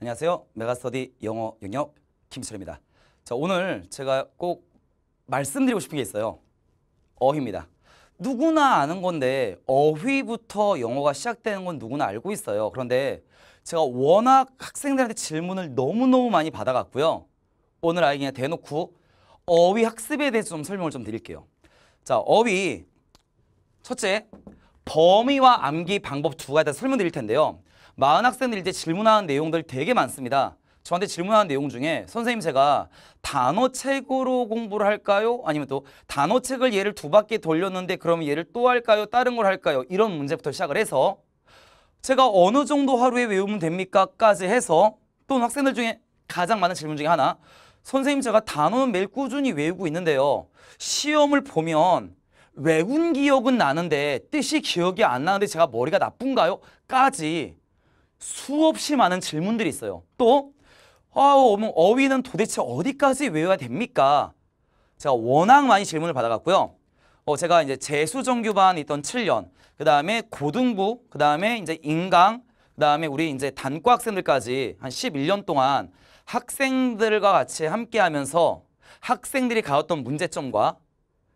안녕하세요. 메가스터디 영어 영역 김철입니다. 자, 오늘 제가 꼭 말씀드리고 싶은 게 있어요. 어휘입니다. 누구나 아는 건데 어휘부터 영어가 시작되는 건 누구나 알고 있어요. 그런데 제가 워낙 학생들한테 질문을 너무너무 많이 받아갔고요. 오늘 아예 그냥 대놓고 어휘 학습에 대해서 좀 설명을 좀 드릴게요. 자, 어휘 첫째, 범위와 암기 방법 두 가지 다 설명드릴 텐데요. 마흔 학생들 이제 질문하는 내용들 되게 많습니다. 저한테 질문하는 내용 중에 선생님 제가 단어책으로 공부를 할까요? 아니면 또 단어책을 얘를 두 바퀴 돌렸는데 그럼 얘를 또 할까요? 다른 걸 할까요? 이런 문제부터 시작을 해서 제가 어느 정도 하루에 외우면 됩니까? 까지 해서 또는 학생들 중에 가장 많은 질문 중에 하나 선생님 제가 단어는 매일 꾸준히 외우고 있는데요. 시험을 보면 외운 기억은 나는데 뜻이 기억이 안 나는데 제가 머리가 나쁜가요? 까지 수없이 많은 질문들이 있어요. 또 아우 어휘는 도대체 어디까지 외워야 됩니까? 제가 워낙 많이 질문을 받아갔고요. 어, 제가 이제 재수정규반 있던 7년, 그 다음에 고등부, 그 다음에 이제 인강, 그 다음에 우리 이제 단과 학생들까지 한 11년 동안 학생들과 같이 함께 하면서 학생들이 가졌던 문제점과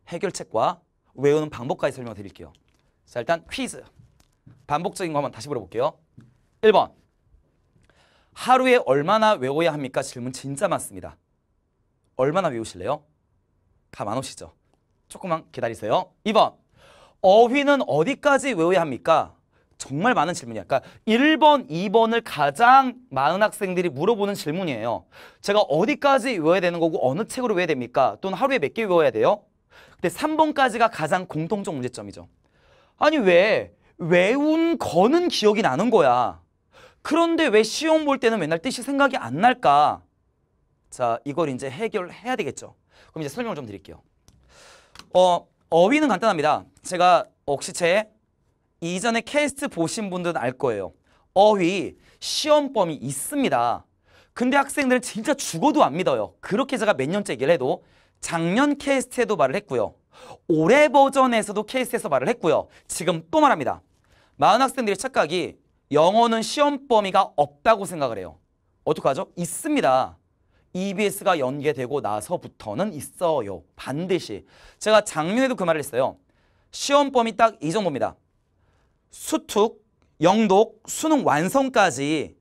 해결책과 외우는 방법까지 설명드릴게요. 을자 일단 퀴즈. 반복적인 거 한번 다시 물어볼게요. 1번 하루에 얼마나 외워야 합니까? 질문 진짜 많습니다. 얼마나 외우실래요? 감안 오시죠? 조금만 기다리세요. 2번 어휘는 어디까지 외워야 합니까? 정말 많은 질문이에요. 그러니까 1번, 2번을 가장 많은 학생들이 물어보는 질문이에요. 제가 어디까지 외워야 되는 거고 어느 책으로 외워야 됩니까? 또는 하루에 몇 개 외워야 돼요? 근데 3번까지가 가장 공통적 문제점이죠. 아니 왜 외운 거는 기억이 나는 거야. 그런데 왜 시험 볼 때는 맨날 뜻이 생각이 안 날까? 자, 이걸 이제 해결해야 되겠죠. 그럼 이제 설명을 좀 드릴게요. 어, 어휘는 간단합니다. 제가 혹시 제 이전에 캐스트 보신 분들은 알 거예요. 어휘, 시험범이 있습니다. 근데 학생들은 진짜 죽어도 안 믿어요. 그렇게 제가 몇 년째 얘기를 해도 작년 캐스트에도 말을 했고요. 올해 버전에서도 캐스트에서 말을 했고요. 지금 또 말합니다. 많은 학생들의 착각이 영어는 시험 범위가 없다고 생각을 해요. 어떡하죠? 있습니다. EBS가 연계되고 나서부터는 있어요. 반드시. 제가 작년에도 그 말을 했어요. 시험 범위 딱 이 정도입니다. 수특, 영독, 수능 완성까지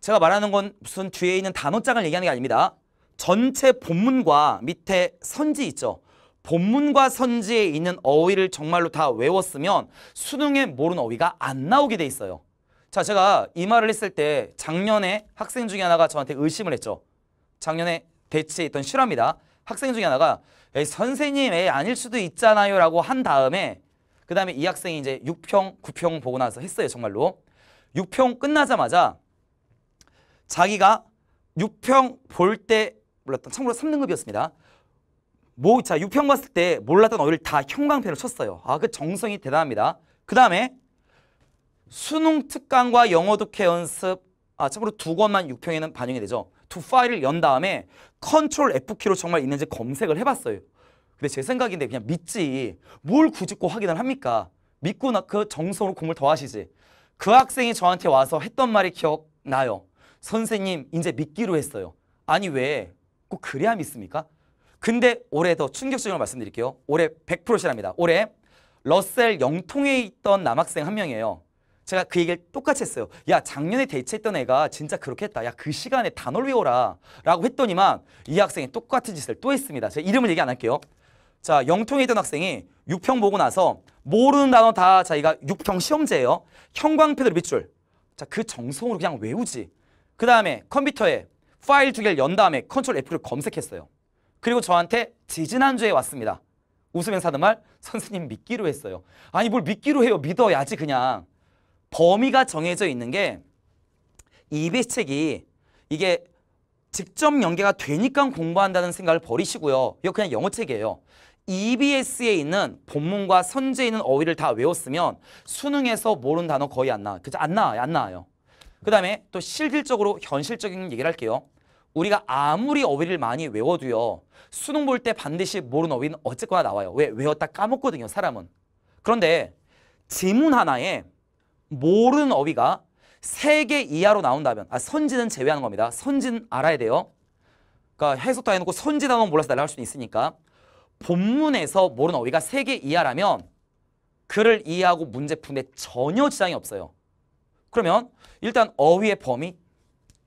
제가 말하는 건 무슨 뒤에 있는 단어장을 얘기하는 게 아닙니다. 전체 본문과 밑에 선지 있죠. 본문과 선지에 있는 어휘를 정말로 다 외웠으면 수능에 모르는 어휘가 안 나오게 돼 있어요. 자, 제가 이 말을 했을 때 작년에 학생 중에 하나가 저한테 의심을 했죠. 작년에 배치에 있던 실화입니다. 학생 중에 하나가 선생님 애 아닐 수도 있잖아요 라고 한 다음에 그 다음에 이 학생이 이제 6평, 9평 보고 나서 했어요 정말로 6평 끝나자마자 자기가 6평 볼때 몰랐던 참고로 3등급이었습니다. 뭐, 자, 6평 봤을 때 몰랐던 어휘를 다 형광펜으로 쳤어요. 아, 그 정성이 대단합니다. 그 다음에 수능 특강과 영어 독해 연습, 아, 참고로 두 권만 6평에는 반영이 되죠. 두 파일을 연 다음에 컨트롤 F키로 정말 있는지 검색을 해봤어요. 근데 제 생각인데 그냥 믿지. 뭘 굳이고 확인을 합니까? 믿고 나, 그 정성으로 공부를 더 하시지. 그 학생이 저한테 와서 했던 말이 기억나요. 선생님, 이제 믿기로 했어요. 아니, 왜? 꼭 그래야 믿습니까? 근데 올해 더 충격적인 걸 말씀드릴게요. 올해 100%시랍니다 올해 러셀 영통에 있던 남학생 한 명이에요. 제가 그 얘기를 똑같이 했어요. 야 작년에 대체했던 애가 진짜 그렇게 했다. 야그 시간에 단어를 외워라 라고 했더니만 이 학생이 똑같은 짓을 또 했습니다. 제가 이름을 얘기 안 할게요. 자 영통에 있던 학생이 6평 보고 나서 모르는 단어 다 자기가 6평 시험제예요. 형광펜으로 밑줄. 자그 정성으로 그냥 외우지. 그 다음에 컴퓨터에 파일 두 개를 연 다음에 컨트롤 F를 검색했어요. 그리고 저한테 지지난주에 왔습니다. 웃으면서 하는 말 선생님 믿기로 했어요. 아니 뭘 믿기로 해요. 믿어야지 그냥. 범위가 정해져 있는 게 EBS 책이 이게 직접 연계가 되니까 공부한다는 생각을 버리시고요. 이거 그냥 영어 책이에요. EBS에 있는 본문과 선제에 있는 어휘를 다 외웠으면 수능에서 모르는 단어 거의 안 나와요. 그죠? 안 나와요. 그 다음에 또 실질적으로 현실적인 얘기를 할게요. 우리가 아무리 어휘를 많이 외워도요. 수능 볼 때 반드시 모르는 어휘는 어쨌거나 나와요. 왜? 외웠다 까먹거든요, 사람은. 그런데 지문 하나에 모르는 어휘가 세 개 이하로 나온다면 아 선지는 제외하는 겁니다. 선지는 알아야 돼요. 그러니까 해석도 해놓고 선지 단어 몰라서 날라갈 수 있으니까 본문에서 모르는 어휘가 세 개 이하라면 글을 이해하고 문제 푸는데 전혀 지장이 없어요. 그러면 일단 어휘의 범위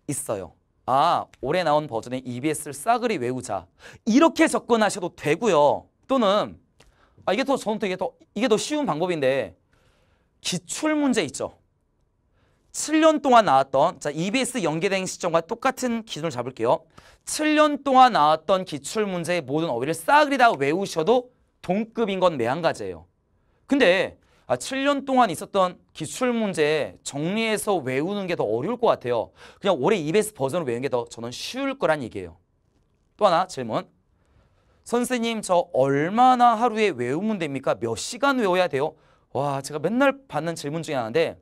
있어요. 아 올해 나온 버전의 EBS를 싸그리 외우자 이렇게 접근하셔도 되고요. 또는 아 이게 더 저는 또 이게 더 이게 더 쉬운 방법인데 기출 문제 있죠. 7년 동안 나왔던 자 EBS 연계대행 시점과 똑같은 기준을 잡을게요. 7년 동안 나왔던 기출 문제의 모든 어휘를 싸그리 다 외우셔도 동급인 건 매한가지예요. 근데 7년 아, 동안 있었던 기출 문제 정리해서 외우는 게 더 어려울 것 같아요. 그냥 올해 EBS 버전을 외우는 게 더 저는 쉬울 거란 얘기예요. 또 하나 질문. 선생님 저 얼마나 하루에 외우면 됩니까? 몇 시간 외워야 돼요? 와 제가 맨날 받는 질문 중에 하나인데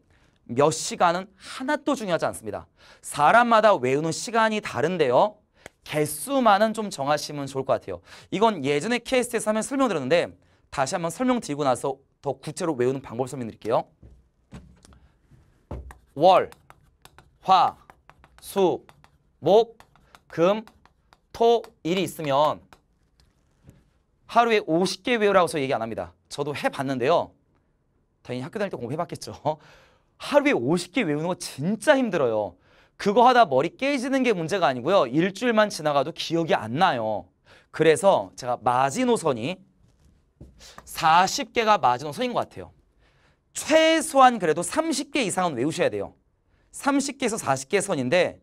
몇 시간은 하나도 중요하지 않습니다. 사람마다 외우는 시간이 다른데요. 개수만은 좀 정하시면 좋을 것 같아요. 이건 예전에 케이스에서 하면 설명드렸는데 다시 한번 설명드리고 나서 더 구체로 외우는 방법 을 설명드릴게요. 월, 화, 수, 목, 금, 토, 일이 있으면 하루에 50개 외우라고 해서 얘기 안 합니다. 저도 해봤는데요. 당연히 학교 다닐 때 공부해봤겠죠. 하루에 50개 외우는 거 진짜 힘들어요. 그거 하다 머리 깨지는 게 문제가 아니고요. 일주일만 지나가도 기억이 안 나요. 그래서 제가 마지노선이 사십 개가 마지노선인 것 같아요. 최소한 그래도 삼십 개 이상은 외우셔야 돼요. 삼십 개에서 사십 개 선인데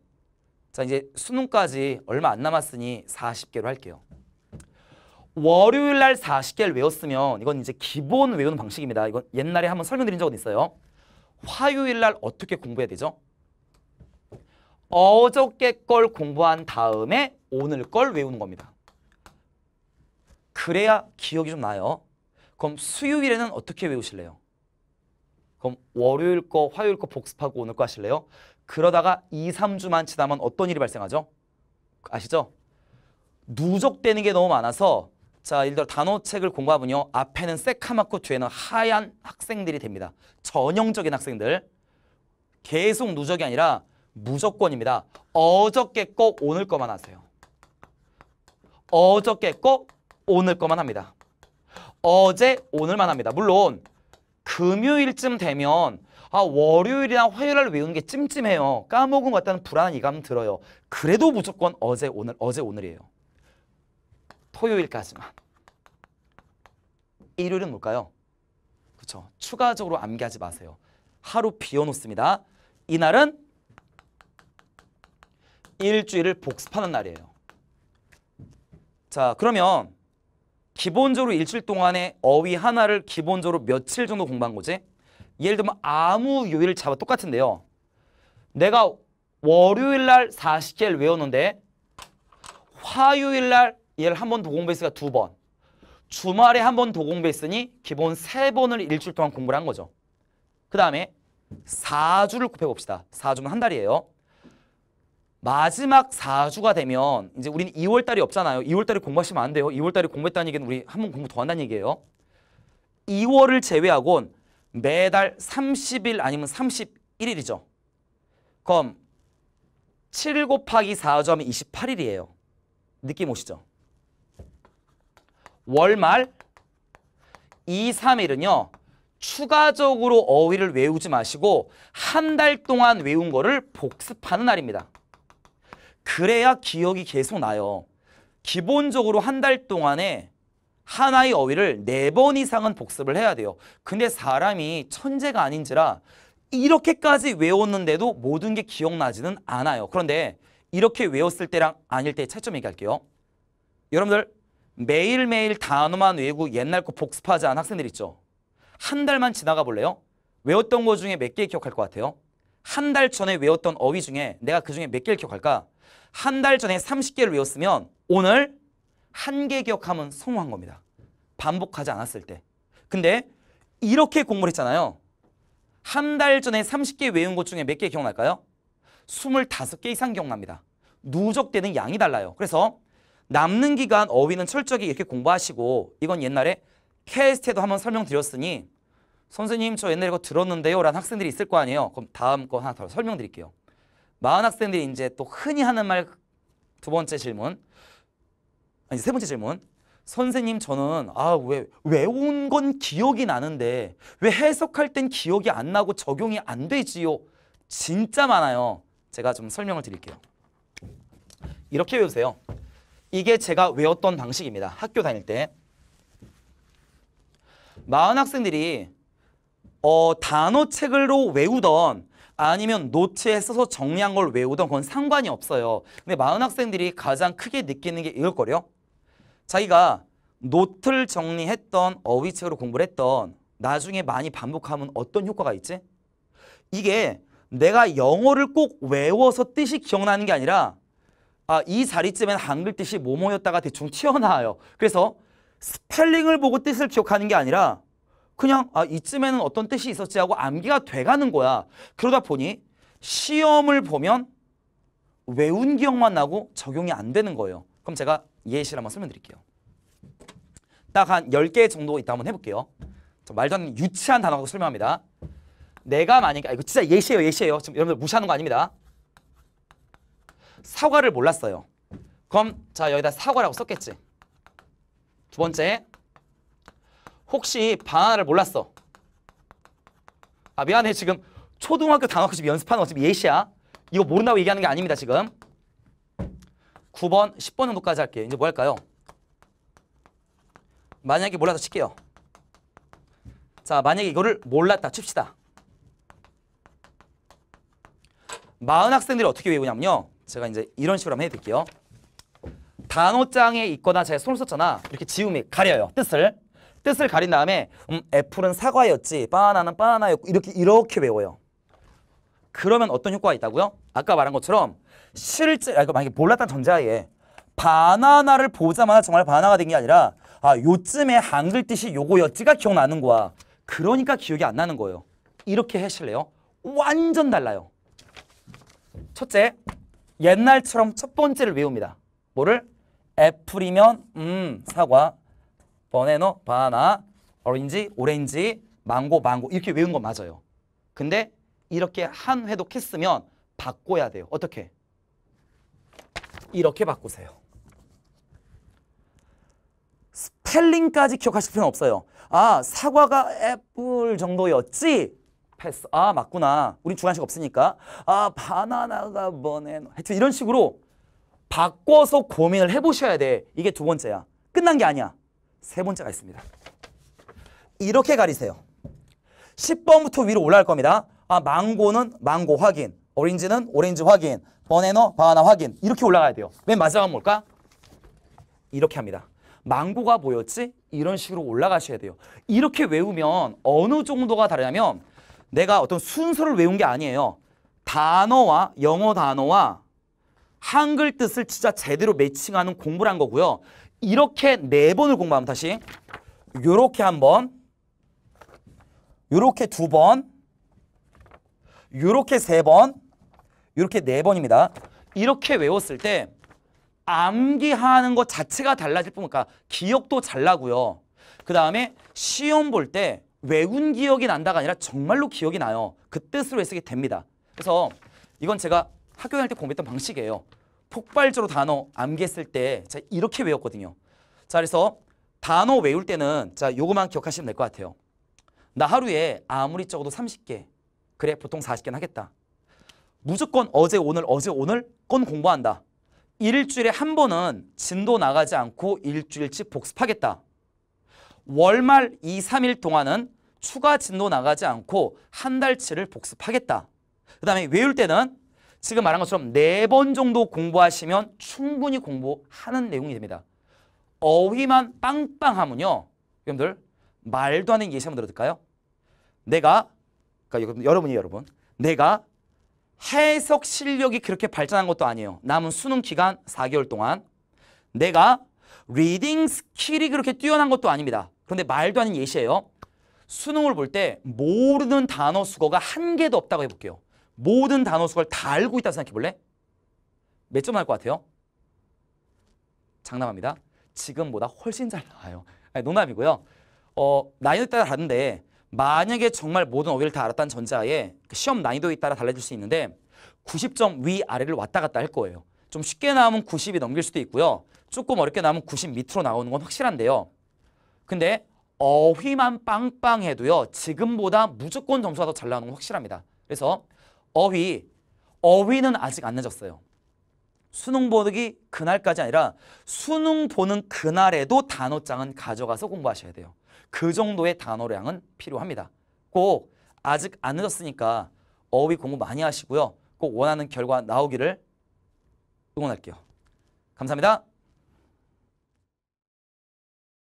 자 이제 수능까지 얼마 안 남았으니 사십 개로 할게요. 월요일 날 사십 개를 외웠으면 이건 이제 기본 외우는 방식입니다. 이건 옛날에 한번 설명드린 적은 있어요. 화요일 날 어떻게 공부해야 되죠? 어저께 걸 공부한 다음에 오늘 걸 외우는 겁니다. 그래야 기억이 좀 나요. 그럼 수요일에는 어떻게 외우실래요? 그럼 월요일 거, 화요일 거 복습하고 오늘 거 하실래요? 그러다가 2, 3주만 지나면 어떤 일이 발생하죠? 아시죠? 누적되는 게 너무 많아서 자, 예를 들어 단어책을 공부하면요. 앞에는 새카맣고 뒤에는 하얀 학생들이 됩니다. 전형적인 학생들. 계속 누적이 아니라 무조건입니다. 어저께 꼭 오늘 것만 하세요. 어저께 꼭 오늘 것만 합니다. 어제 오늘만 합니다. 물론 금요일쯤 되면 아 월요일이나 화요일을 외우는 게 찜찜해요. 까먹은 것 같다는 불안한 이감 들어요. 그래도 무조건 어제 오늘 어제 오늘이에요. 토요일까지만. 일요일은 뭘까요? 그렇죠. 추가적으로 암기하지 마세요. 하루 비워놓습니다. 이날은 일주일을 복습하는 날이에요. 자 그러면 기본적으로 일주일 동안에 어휘 하나를 기본적으로 며칠 정도 공부한 거지? 예를 들면 아무 요일을 잡아 똑같은데요. 내가 월요일 날 40개를 외웠는데 화요일 날 얘를 한 번 더 공부했으니까 두 번. 주말에 한 번 더 공부했으니 기본 세 번을 일주일 동안 공부를 한 거죠. 그 다음에 4주를 곱해봅시다. 4주면 한 달이에요. 마지막 4주가 되면 이제 우리는 2월달이 없잖아요. 2월달에 공부하시면 안 돼요. 2월달에 공부했다는 얘기는 우리 한 번 공부 더 한다는 얘기예요. 2월을 제외하곤 매달 30일 아니면 31일이죠. 그럼 7 곱하기 4주 하면 28일이에요. 느낌 오시죠? 월말 2, 3일은요. 추가적으로 어휘를 외우지 마시고 한 달 동안 외운 거를 복습하는 날입니다. 그래야 기억이 계속 나요. 기본적으로 한 달 동안에 하나의 어휘를 네 번 이상은 복습을 해야 돼요. 근데 사람이 천재가 아닌지라 이렇게까지 외웠는데도 모든 게 기억나지는 않아요. 그런데 이렇게 외웠을 때랑 아닐 때의 차이점 얘기할게요. 여러분들 매일매일 단어만 외우고 옛날 거 복습하지 않은 학생들 있죠? 한 달만 지나가 볼래요? 외웠던 거 중에 몇 개 기억할 것 같아요? 한 달 전에 외웠던 어휘 중에 내가 그 중에 몇 개를 기억할까? 한달 전에 30개를 외웠으면 오늘 한 개 기억하면 성공한 겁니다. 반복하지 않았을 때. 근데 이렇게 공부를 했잖아요. 한 달 전에 30개 외운 것 중에 몇 개 기억날까요? 25개 이상 기억납니다. 누적되는 양이 달라요. 그래서 남는 기간 어휘는 철저하게 이렇게 공부하시고 이건 옛날에 캐스트에도 한번 설명드렸으니 선생님 저 옛날에 이거 들었는데요 라는 학생들이 있을 거 아니에요. 그럼 다음 거 하나 더 설명드릴게요. 많은 학생들이 이제 또 흔히 하는 말 두 번째 질문 아니 세 번째 질문 선생님 저는 아 왜 외운 건 기억이 나는데 왜 해석할 땐 기억이 안 나고 적용이 안 되지요 진짜 많아요 제가 좀 설명을 드릴게요 이렇게 외우세요 이게 제가 외웠던 방식입니다 학교 다닐 때 많은 학생들이 어, 단어책으로 외우던 아니면 노트에 써서 정리한 걸 외우던 건 상관이 없어요. 근데 많은 학생들이 가장 크게 느끼는 게 이걸 거요 자기가 노트를 정리했던 어휘책으로 공부를 했던 나중에 많이 반복하면 어떤 효과가 있지? 이게 내가 영어를 꼭 외워서 뜻이 기억나는 게 아니라 아, 이 자리쯤엔 한글 뜻이 뭐뭐였다가 대충 튀어나와요. 그래서 스펠링을 보고 뜻을 기억하는 게 아니라 그냥 아 이쯤에는 어떤 뜻이 있었지 하고 암기가 돼가는 거야. 그러다 보니 시험을 보면 외운 기억만 나고 적용이 안 되는 거예요. 그럼 제가 예시를 한번 설명드릴게요. 딱 한 10개 정도 있다 한번 해볼게요. 말도 안 되는 유치한 단어하고 설명합니다. 내가 만약에 아, 이거 진짜 예시예요 예시예요. 지금 여러분들 무시하는 거 아닙니다. 사과를 몰랐어요. 그럼 자 여기다 사과라고 썼겠지. 두 번째 혹시 방안을 몰랐어. 아 미안해 지금 초등학교 단어 학습 연습하는 어차피 예시야. 이거 모른다고 얘기하는 게 아닙니다 지금. 9번, 10번 정도까지 할게요. 이제 뭐 할까요? 만약에 몰라서 칠게요. 자 만약에 이거를 몰랐다 칩시다. 마흔 학생들이 어떻게 외우냐면요. 제가 이제 이런 식으로 한번 해드릴게요. 단어장에 있거나 제가 손을 썼잖아. 이렇게 지음면 가려요. 뜻을. 뜻을 가린 다음에 음, 애플은 사과였지 바나나는 바나나였고 이렇게 이렇게 외워요. 그러면 어떤 효과가 있다고요? 아까 말한 것처럼 실제 아, 이거 만약에 몰랐던 전자에 바나나를 보자마자 정말 바나나가 된 게 아니라 아 요쯤에 한글 뜻이 요거였지가 기억나는 거야. 그러니까 기억이 안 나는 거예요. 이렇게 하실래요 완전 달라요. 첫째, 옛날처럼 첫 번째를 외웁니다. 뭐를? 애플이면 음 사과, 버네너, 바나나, 오렌지, 오렌지, 망고, 망고 이렇게 외운 거 맞아요. 근데 이렇게 한 회독했으면 바꿔야 돼요. 어떻게? 이렇게 바꾸세요. 스펠링까지 기억하실 필요는 없어요. 아, 사과가 애플 정도였지? 패스. 아, 맞구나. 우린 주관식 없으니까. 아, 바나나가 버네노. 하여튼 이런 식으로 바꿔서 고민을 해보셔야 돼. 이게 두 번째야. 끝난 게 아니야. 세 번째가 있습니다. 이렇게 가리세요. 10번부터 위로 올라갈 겁니다. 아, 망고는 망고 확인, 오렌지는 오렌지 확인, 버네너 바나나 확인 이렇게 올라가야 돼요. 맨 마지막은 뭘까? 이렇게 합니다. 망고가 뭐였지? 이런 식으로 올라가셔야 돼요. 이렇게 외우면 어느 정도가 다르냐면 내가 어떤 순서를 외운 게 아니에요. 단어와 영어 단어와 한글 뜻을 진짜 제대로 매칭하는 공부를 한 거고요. 이렇게 네 번을 공부하면 다시 요렇게 한 번, 요렇게 두 번, 요렇게 세 번, 요렇게 네 번입니다. 이렇게 외웠을 때 암기하는 것 자체가 달라질 뿐 그러니까 기억도 잘 나고요. 그 다음에 시험 볼 때 외운 기억이 난다가 아니라 정말로 기억이 나요. 그 뜻으로 해석이 됩니다. 그래서 이건 제가 학교 다닐 때 공부했던 방식이에요. 폭발적으로 단어 암기했을 때 자, 이렇게 외웠거든요. 자, 그래서 단어 외울 때는 자, 요것만 기억하시면 될 것 같아요. 나 하루에 아무리 적어도 30개. 그래, 보통 40개는 하겠다. 무조건 어제, 오늘, 어제, 오늘 건 공부한다. 일주일에 한 번은 진도 나가지 않고 일주일치 복습하겠다. 월말 2, 3일 동안은 추가 진도 나가지 않고 한 달치를 복습하겠다. 그 다음에 외울 때는 지금 말한 것처럼 네 번 정도 공부하시면 충분히 공부하는 내용이 됩니다. 어휘만 빵빵하면요. 여러분들 말도 안 되는 예시 한번 들어볼까요? 내가 그러니까 여러분이 여러분 내가 해석 실력이 그렇게 발전한 것도 아니에요. 남은 수능 기간 4개월 동안 내가 리딩 스킬이 그렇게 뛰어난 것도 아닙니다. 그런데 말도 안 되는 예시예요. 수능을 볼 때 모르는 단어 수거가 한 개도 없다고 해볼게요. 모든 단어 수를 다 알고 있다 생각해 볼래? 몇점 나올 것 같아요? 장담합니다. 지금보다 훨씬 잘 나와요. 아니, 농담이고요. 어, 난이도에 따라 다른데 만약에 정말 모든 어휘를 다 알았다는 전자에 그 시험 난이도에 따라 달라질 수 있는데 90점 위아래를 왔다 갔다 할 거예요. 좀 쉽게 나오면 90이 넘길 수도 있고요. 조금 어렵게 나오면 90 밑으로 나오는 건 확실한데요. 근데 어휘만 빵빵해도요. 지금보다 무조건 점수가 더 잘 나오는 건 확실합니다. 그래서 어휘, 어휘는 아직 안 늦었어요. 수능 보기 그날까지 아니라 수능 보는 그날에도 단어장은 가져가서 공부하셔야 돼요. 그 정도의 단어량은 필요합니다. 꼭 아직 안 늦었으니까 어휘 공부 많이 하시고요. 꼭 원하는 결과 나오기를 응원할게요. 감사합니다.